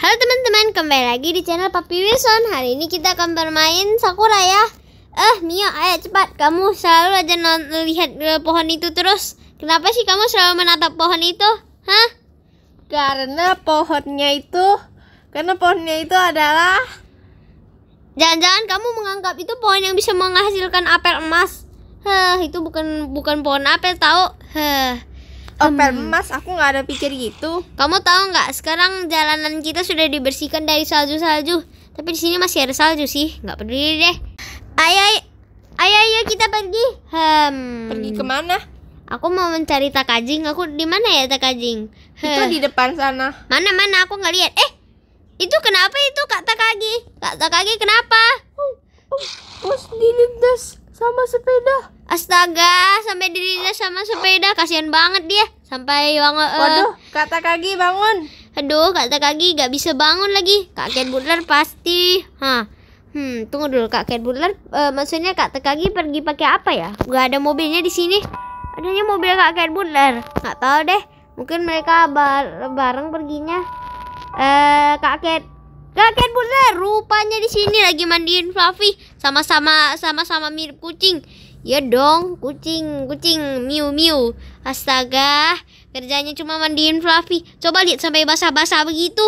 Halo teman-teman, kembali lagi di channel Papi Wilson Hari ini kita akan bermain Sakura ya Eh Mio, ayo cepat Kamu selalu aja lihat eh, pohon itu terus Kenapa sih kamu selalu menatap pohon itu? Hah? Karena pohonnya itu Karena pohonnya itu adalah Jangan-jangan kamu menganggap itu pohon yang bisa menghasilkan apel emas Hah, itu bukan bukan pohon apel tau Hah, Oh, permas hmm. aku nggak ada pikir gitu. Kamu tahu nggak? Sekarang jalanan kita sudah dibersihkan dari salju-salju. Tapi di sini masih ada salju sih. Nggak peduli deh. Ayo, ayo, ayo kita pergi. Hmm. Pergi kemana? Aku mau mencari takajing. Aku di mana ya takajing? Itu di depan sana. Mana mana? Aku nggak lihat. Eh, itu kenapa itu Kak Takagi? Kak Takagi kenapa? Oh, oh, oh dilindas sama sepeda. Astaga, sampai dirinya sama sepeda, kasihan banget dia. Sampai uang Uh, eh, Waduh, kata kaki bangun. Aduh, kata kaki gak bisa bangun lagi. Kak Ken Butler pasti. Hah. Hmm, tunggu dulu Kak Ken Butler. Uh, maksudnya Kak Tekagi pergi pakai apa ya? Gak ada mobilnya di sini. Adanya mobil Kak Ken Butler. Gak tahu deh. Mungkin mereka bar bareng perginya. Eh, uh, Kak Ken Kakek Butler rupanya di sini lagi mandiin Fluffy sama-sama sama-sama mirip kucing. Ya dong, kucing, kucing, miu miu. Astaga, kerjanya cuma mandiin Fluffy. Coba lihat sampai basah-basah begitu.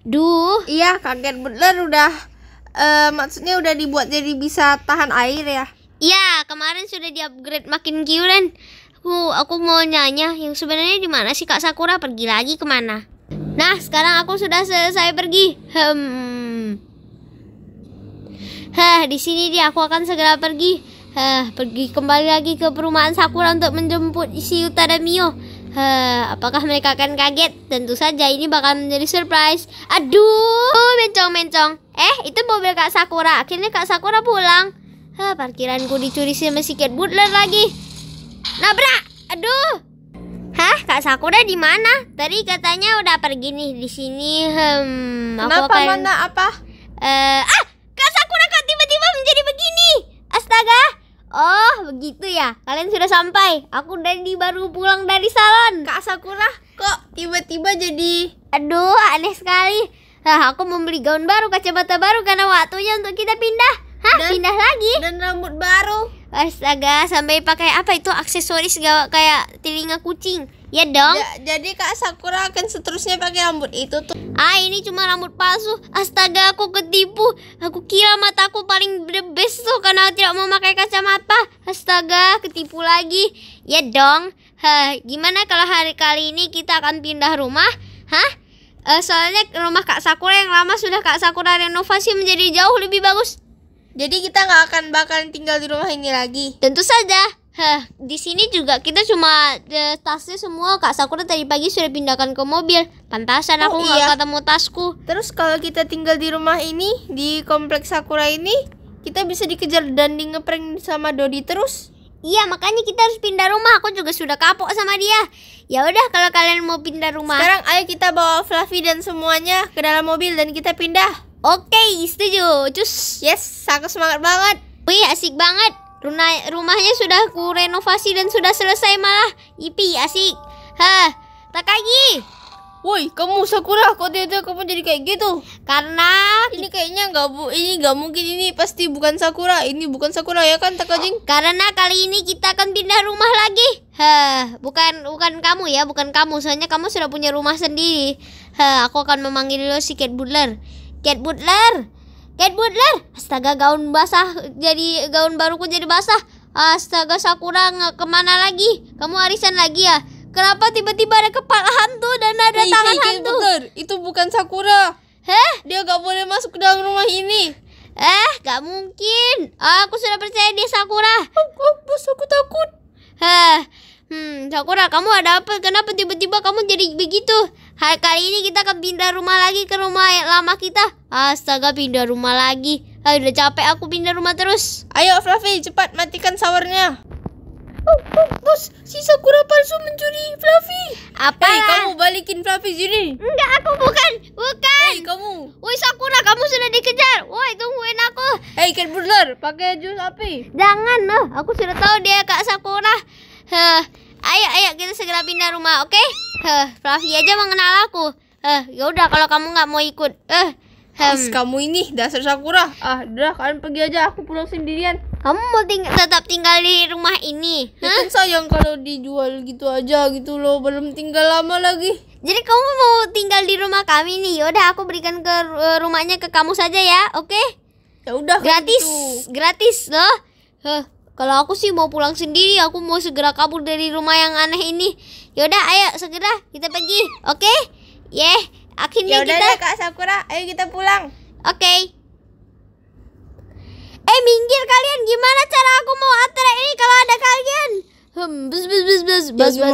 Duh. Iya, kaget bener udah. Uh, maksudnya udah dibuat jadi bisa tahan air ya? Iya, kemarin sudah di-upgrade makin kiuren. Aku, aku mau nanya, yang sebenarnya di mana sih Kak Sakura pergi lagi kemana? Nah, sekarang aku sudah selesai pergi. Hmm. Hah, di sini dia aku akan segera pergi. Hah, pergi kembali lagi ke perumahan Sakura untuk menjemput si Yuta dan Mio. Hah, apakah mereka akan kaget? Tentu saja ini bakal menjadi surprise. Aduh, mencong-mencong. Eh, itu mobil Kak Sakura. Akhirnya Kak Sakura pulang. Hah, parkiranku dicuri sama si Cat Butler lagi. Nabrak! Aduh! Hah, Kak Sakura di mana? Tadi katanya udah pergi nih di sini. Hmm, Kenapa aku akan... mana apa? Eh, uh, begitu ya. Kalian sudah sampai. Aku Dandi baru pulang dari salon. Kak Sakura, kok tiba-tiba jadi aduh aneh sekali. Nah, aku membeli gaun baru, kacamata baru karena waktunya untuk kita pindah. Hah, dan, pindah lagi? Dan rambut baru. Astaga, sampai pakai apa itu aksesoris gak kayak telinga kucing? Ya dong. Ya, jadi Kak Sakura akan seterusnya pakai rambut itu tuh. Ah, ini cuma rambut palsu. Astaga, aku ketipu. Aku kira mataku paling the best tuh karena tidak mau pakai kacamata. Astaga, ketipu lagi. Ya dong. Hah, gimana kalau hari kali ini kita akan pindah rumah? Hah? Uh, soalnya rumah Kak Sakura yang lama sudah Kak Sakura renovasi menjadi jauh lebih bagus. Jadi kita nggak akan bakalan tinggal di rumah ini lagi. Tentu saja. Heh, di sini juga kita cuma e, tasnya semua Kak Sakura tadi pagi sudah pindahkan ke mobil. Pantasan aku oh, nggak iya. ketemu tasku. Terus kalau kita tinggal di rumah ini di kompleks Sakura ini, kita bisa dikejar dan di ngeprank sama Dodi terus. Iya, makanya kita harus pindah rumah. Aku juga sudah kapok sama dia. Ya udah kalau kalian mau pindah rumah. Sekarang ayo kita bawa Fluffy dan semuanya ke dalam mobil dan kita pindah. Oke, okay, setuju. Cus, yes, aku semangat banget. Wih, asik banget. Runa, rumahnya sudah aku renovasi dan sudah selesai malah. Ipi, asik. Hah, Takagi. Woi, kamu Sakura kok tiba-tiba kamu jadi kayak gitu? Karena ini kayaknya nggak bu, ini nggak mungkin ini pasti bukan Sakura. Ini bukan Sakura ya kan Takajing? Karena kali ini kita akan pindah rumah lagi. Hah, bukan bukan kamu ya, bukan kamu. Soalnya kamu sudah punya rumah sendiri. Hah, aku akan memanggil lo si Kate Butler. Cat Butler. Cat Butler. Astaga gaun basah jadi gaun baruku jadi basah. Astaga Sakura nggak kemana lagi? Kamu arisan lagi ya? Kenapa tiba-tiba ada kepala hantu dan ada hey, tangan hey, hantu? Butler, itu bukan Sakura. Heh? Dia gak boleh masuk ke dalam rumah ini. Eh, gak mungkin. Aku sudah percaya dia Sakura. Aku, aku, aku takut. Heh, Hmm, Sakura, kamu ada apa? Kenapa tiba-tiba kamu jadi begitu? Hari kali ini kita akan pindah rumah lagi ke rumah lama kita. Astaga, pindah rumah lagi. Ayo, eh, udah capek aku pindah rumah terus. Ayo, Fluffy, cepat matikan sawernya. Oh, oh, bos, si Sakura palsu mencuri Fluffy. Apa? Hey, kamu balikin Fluffy sini. Enggak, aku bukan. Bukan. Hei, kamu. Woi, Sakura, kamu sudah dikejar. Woi, tungguin aku. Hei, Ken Burler, pakai jus api. Jangan, loh. Aku sudah tahu dia Kak Sakura. Heh, ayo ayo kita segera pindah rumah, oke? Okay? Heh, Fluffy aja mengenal aku. heh ya udah kalau kamu nggak mau ikut. Eh, hmm. kamu ini dasar Sakura. Ah, udah kalian pergi aja, aku pulang sendirian. Kamu mau ting tetap tinggal di rumah ini? Ya kan sayang kalau dijual gitu aja gitu loh, belum tinggal lama lagi. Jadi kamu mau tinggal di rumah kami nih? Yaudah, aku berikan ke e, rumahnya ke kamu saja ya, oke? Okay? Ya udah. Gratis, gitu. gratis loh. Huh. Kalau aku sih mau pulang sendiri, aku mau segera kabur dari rumah yang aneh ini. Yaudah, ayo segera kita pergi, oke? Okay? yeh, akhirnya Yaudah kita. Yaudah Kak Sakura, ayo kita pulang. Oke. Okay. Eh minggir kalian, gimana cara aku mau atre ini kalau ada kalian? Hmm, bus bus bus bus bus bus bus bus bus bus bus bus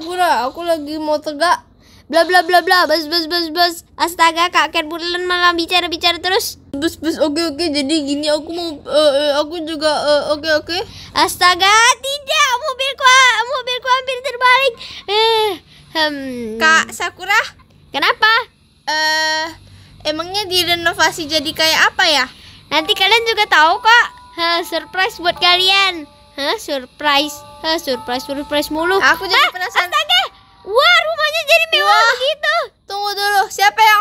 bus bus bus bus bus bla bla bla bla bus bus bus bus astaga kak Ken Bulan malah bicara bicara terus bus bus oke okay, oke okay, jadi gini aku mau uh, uh, aku juga eh, oke uh, oke okay, oke astaga tidak mobilku mobilku hampir terbalik eh hmm. kak Sakura kenapa eh uh, emangnya direnovasi jadi kayak apa ya nanti kalian juga tahu kok ha, surprise buat kalian Hah, surprise. Hah, surprise, surprise mulu. Aku jadi penasaran jadi mewah Wah, begitu? Tunggu dulu, siapa yang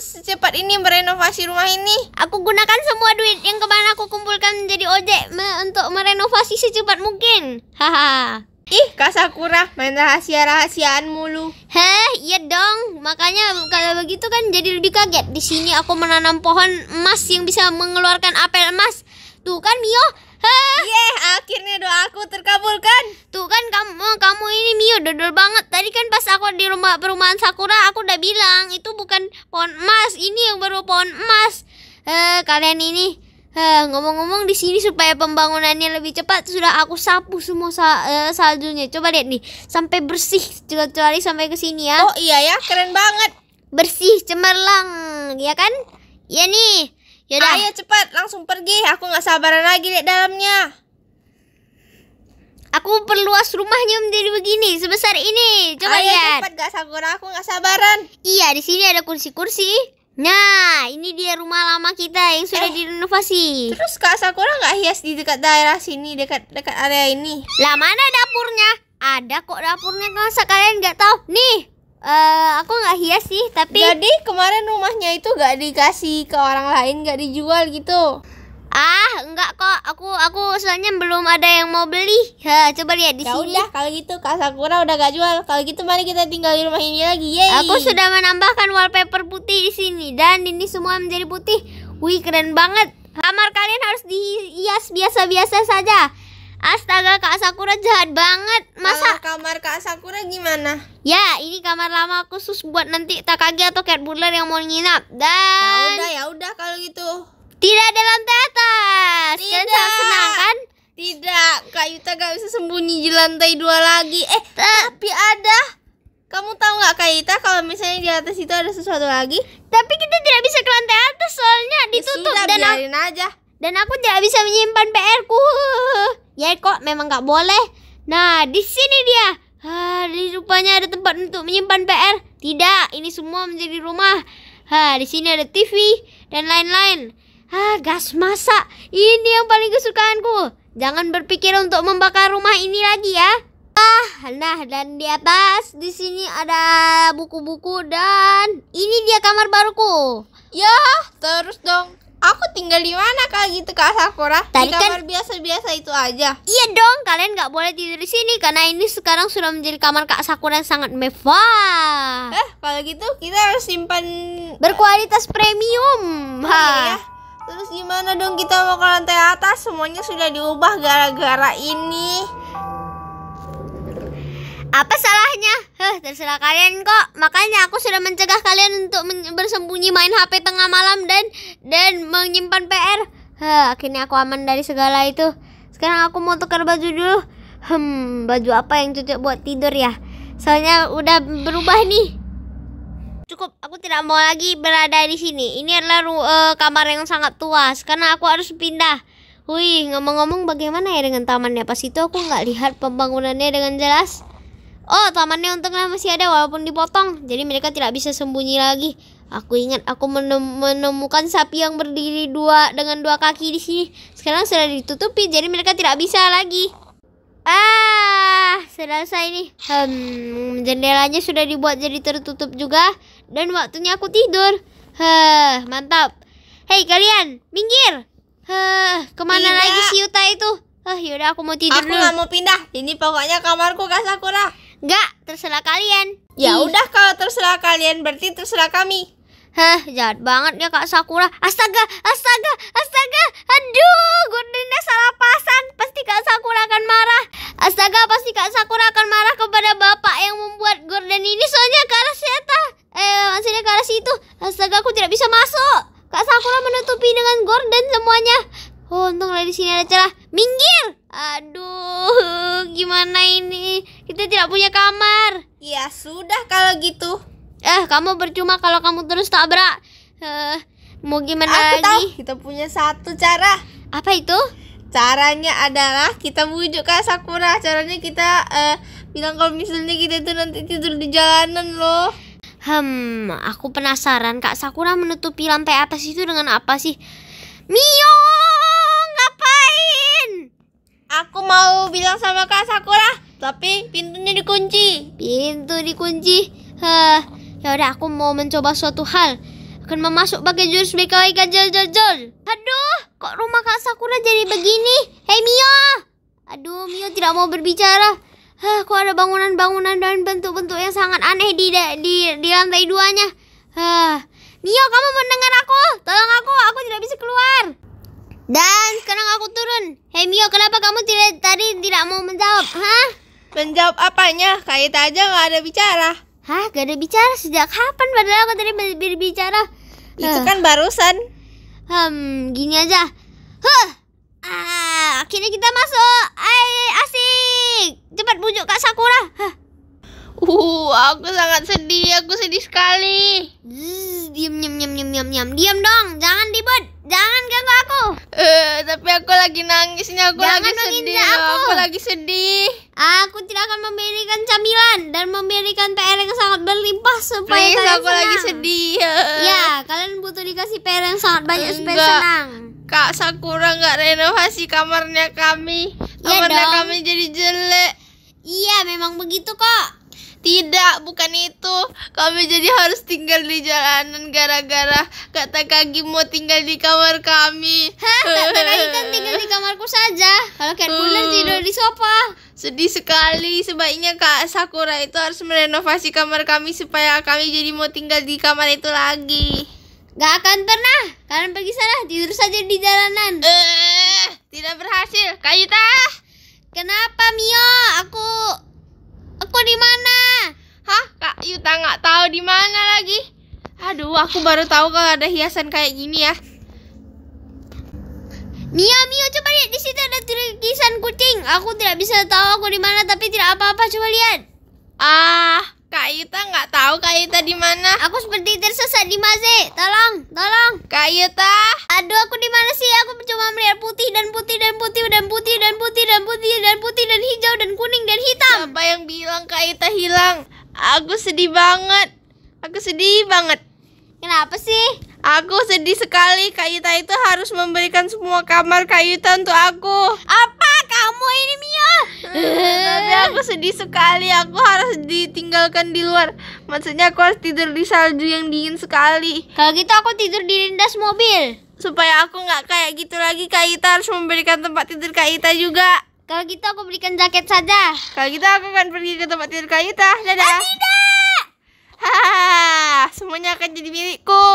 secepat ini merenovasi rumah ini? Aku gunakan semua duit yang kemarin aku kumpulkan menjadi ojek me untuk merenovasi secepat mungkin. Haha. Ih, Kak Sakura, main rahasia-rahasiaan mulu. Heh, iya dong. Makanya kalau begitu kan jadi lebih kaget. Di sini aku menanam pohon emas yang bisa mengeluarkan apel emas. Tuh kan, Mio, yeah, iya, akhirnya doa aku terkabulkan. Tuh kan kamu oh, kamu ini Mio dodol banget. Tadi kan pas aku di rumah perumahan Sakura aku udah bilang itu bukan pohon emas, ini yang baru pohon emas. Eh, kalian ini eh ngomong-ngomong di sini supaya pembangunannya lebih cepat sudah aku sapu semua sa uh, saljunya. Coba lihat nih, sampai bersih kecuali sampai ke sini ya. Oh iya ya, keren banget. Bersih cemerlang, ya kan? Ya nih. Yaudah. Ah. Ayo cepat, langsung pergi. Aku nggak sabaran lagi lihat dalamnya. Aku perluas rumahnya menjadi begini sebesar ini. Coba Ayo, lihat. cepat gak sabar aku nggak sabaran. Iya, di sini ada kursi-kursi. Nah, ini dia rumah lama kita yang sudah eh, direnovasi. Terus Kak Sakura nggak hias di dekat daerah sini, dekat dekat area ini? Lah mana dapurnya? Ada kok dapurnya masa kalian nggak tahu? Nih, Uh, aku nggak hias sih tapi jadi kemarin rumahnya itu nggak dikasih ke orang lain nggak dijual gitu ah enggak kok aku aku soalnya belum ada yang mau beli ha, coba lihat di ya sini udah kalau gitu kak Sakura udah gak jual kalau gitu mari kita tinggal di rumah ini lagi ya aku sudah menambahkan wallpaper putih di sini dan ini semua menjadi putih wih keren banget kamar kalian harus dihias biasa-biasa saja Astaga Kak Sakura jahat banget. Masa Kalau kamar Kak Sakura gimana? Ya, ini kamar lama khusus buat nanti Takagi atau Cat Butler yang mau nginap. Dan Ya udah, ya udah kalau gitu. Tidak ada lantai atas. Tidak. Kalian sangat senang kan? Tidak, Kak Yuta gak bisa sembunyi di lantai dua lagi. Eh, T tapi ada. Kamu tahu nggak Kak Yuta kalau misalnya di atas itu ada sesuatu lagi? Tapi kita tidak bisa ke lantai atas soalnya ya ditutup ya, sudah, dan biarin aja. Dan aku tidak bisa menyimpan PR ku. Ya kok memang nggak boleh. Nah, di sini dia. Ah, rupanya ada tempat untuk menyimpan PR. Tidak, ini semua menjadi rumah. Ha, di sini ada TV dan lain-lain. Hah, gas masak. Ini yang paling kesukaanku. Jangan berpikir untuk membakar rumah ini lagi ya. Ah, nah dan di atas di sini ada buku-buku dan ini dia kamar baruku. Ya, terus dong. Aku tinggal di mana kalau gitu Kak Sakura? Tadi di kan kamar biasa-biasa kan... itu aja. Iya dong, kalian nggak boleh tidur di sini karena ini sekarang sudah menjadi kamar Kak Sakura yang sangat mewah. Eh, kalau gitu kita harus simpan berkualitas premium. Oh, ha. iya. Terus gimana dong kita mau ke lantai atas? Semuanya sudah diubah gara-gara ini. Apa salahnya? Huh, terserah kalian kok. Makanya aku sudah mencegah kalian untuk bersembunyi main HP tengah malam dan dan menyimpan PR. Huh, akhirnya aku aman dari segala itu. Sekarang aku mau tukar baju dulu. Hmm, baju apa yang cocok buat tidur ya? Soalnya udah berubah nih. Cukup, aku tidak mau lagi berada di sini. Ini adalah uh, kamar yang sangat tua. Sekarang aku harus pindah. Wih, ngomong-ngomong bagaimana ya dengan tamannya? Pas itu aku nggak lihat pembangunannya dengan jelas. Oh, tamannya untunglah masih ada walaupun dipotong. Jadi mereka tidak bisa sembunyi lagi. Aku ingat aku menem menemukan sapi yang berdiri dua dengan dua kaki di sini. Sekarang sudah ditutupi, jadi mereka tidak bisa lagi. Ah, selesai nih. Hmm, jendelanya sudah dibuat jadi tertutup juga dan waktunya aku tidur. Heh, mantap. Hei kalian, minggir. Heh, kemana tidak. lagi si Yuta itu? Heh, yaudah aku mau tidur aku Aku nggak mau pindah. Ini pokoknya kamarku Kak Sakura. Enggak, terserah kalian. Ya Ih. udah kalau terserah kalian berarti terserah kami. Heh, jahat banget ya Kak Sakura. Astaga, astaga, astaga. Aduh, Gundrina salah pasang. Pasti Kak Sakura akan marah. Astaga, pasti Kak Sakura akan marah kepada bapak yang membuat gorden ini soalnya karena seta. Eh, maksudnya karena arah situ. Astaga, aku tidak bisa masuk. Kak Sakura menutupi dengan gorden semuanya. Oh, untunglah di sini ada celah. Minggir. Aduh, gimana ini? Kita tidak punya kamar. Ya sudah kalau gitu. Eh, kamu percuma kalau kamu terus tabrak. Eh, mau gimana Aku lagi? Tahu, kita punya satu cara. Apa itu? Caranya adalah kita bujuk Kak Sakura. Caranya kita eh, bilang kalau misalnya kita itu nanti tidur di jalanan loh. Hmm, aku penasaran Kak Sakura menutupi lantai atas itu dengan apa sih? Mio, ngapain? Aku mau bilang sama Kak Sakura tapi pintunya dikunci. Pintu dikunci. Hah. Ya udah aku mau mencoba suatu hal. Akan memasuk pakai jurus BKW ganjel jol Aduh, kok rumah Kak Sakura jadi begini? Hei Mio. Aduh, Mio tidak mau berbicara. Hah, kok ada bangunan-bangunan dan bentuk-bentuk yang sangat aneh di di, di lantai duanya. Hah. Mio, kamu mendengar aku? Tolong aku, aku tidak bisa keluar. Dan sekarang aku turun. Hei Mio, kenapa kamu tidak tadi tidak mau menjawab? Hah? Menjawab apanya? Kayak aja gak ada bicara. Hah? Gak ada bicara? Sejak kapan padahal aku tadi berbicara? Itu uh. kan barusan. Hmm, gini aja. Huh. Ah, akhirnya kita masuk. Ay, asik. Cepat bujuk Kak Sakura. Hah. Uh, aku sangat sedih. Aku sedih sekali. Zzz, diam, diam, diam, diam, diam, diam dong. Jangan dibut. Jangan ganggu aku. Eh, tapi aku lagi nangis nih, aku Jangan lagi sedih. Aku. aku lagi sedih. Aku tidak akan memberikan camilan dan memberikan PR yang sangat berlimpah supaya Please, kalian aku senang. lagi sedih. Ya, kalian butuh dikasih PR yang sangat banyak Enggak. supaya senang. Kak Sakura nggak renovasi kamarnya kami. Iya kamarnya ya kami jadi jelek. Iya, memang begitu kok. Tidak, bukan itu. Kami jadi harus tinggal di jalanan gara-gara kata Kagi mau tinggal di kamar kami. Hah, kata Kagi kan tinggal di kamarku saja. Kalau Catbulan uh. Hmm. tidur di sofa. Sedih sekali, sebaiknya Kak Sakura itu harus merenovasi kamar kami supaya kami jadi mau tinggal di kamar itu lagi. Gak akan pernah. Kalian pergi sana, tidur saja di jalanan. Eh, tidak berhasil. Kayuta. Kenapa, Mio? Aku aku di mana? Hah? Kak Yuta nggak tahu di mana lagi? Aduh, aku baru tahu kalau ada hiasan kayak gini ya. Mia, Mia, coba lihat di situ ada tulisan kucing. Aku tidak bisa tahu aku di mana, tapi tidak apa-apa. Coba lihat. Ah, Kak Yuta nggak tahu Kak Yuta di mana? Aku seperti tersesat di maze. Tolong, tolong. Kak Yuta. Aduh, aku di mana sih? Aku cuma melihat putih dan putih dan putih dan putih dan putih dan putih dan putih dan hijau dan kuning dan hitam. Siapa yang bilang Kak Yuta hilang? Aku sedih banget. Aku sedih banget. Kenapa sih? Aku sedih sekali Kak Yuta itu harus memberikan semua kamar Kak Yuta untuk aku. Apa kamu ini aku sedih sekali aku harus ditinggalkan di luar maksudnya aku harus tidur di salju yang dingin sekali kalau gitu aku tidur di lindas mobil supaya aku nggak kayak gitu lagi Kak Ita harus memberikan tempat tidur Kak Ita juga kalau gitu aku berikan jaket saja kalau gitu aku akan pergi ke tempat tidur Kak Ita dadah ah, tidak Hahaha, semuanya akan jadi milikku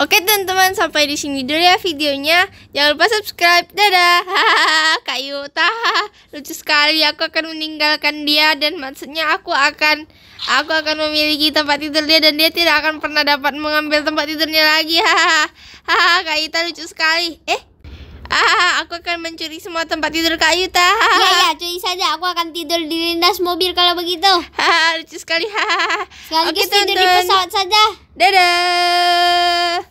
Oke teman-teman sampai di sini dulu ya videonya. Jangan lupa subscribe. Dadah. Kayu taha lucu sekali. Aku akan meninggalkan dia dan maksudnya aku akan aku akan memiliki tempat tidur dia dan dia tidak akan pernah dapat mengambil tempat tidurnya lagi. Hahaha. kayu lucu sekali. Eh Ah, aku akan mencuri semua tempat tidur Kak Yuta. Iya, ya, curi saja. Aku akan tidur di lindas mobil kalau begitu. lucu sekali. Hahaha. lagi tidur di pesawat saja. Dadah.